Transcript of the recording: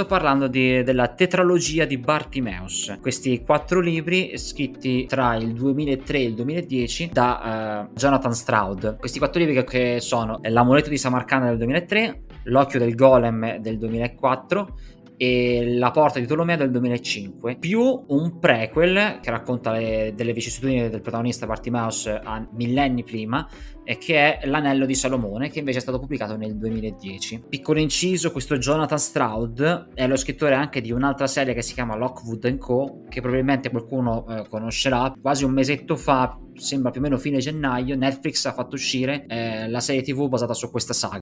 Sto parlando di, della tetralogia di Bartimeus, questi quattro libri scritti tra il 2003 e il 2010 da uh, Jonathan Stroud. Questi quattro libri che sono L'amuleto di Samarcanda del 2003, L'occhio del golem del 2004, e La porta di Tolomeo del 2005, più un prequel che racconta le, delle vicissitudini del protagonista Bartimaeus a millenni prima, e che è L'anello di Salomone, che invece è stato pubblicato nel 2010. Piccolo inciso, questo Jonathan Stroud è lo scrittore anche di un'altra serie che si chiama Lockwood Co., che probabilmente qualcuno eh, conoscerà. Quasi un mesetto fa, sembra più o meno fine gennaio, Netflix ha fatto uscire eh, la serie TV basata su questa saga.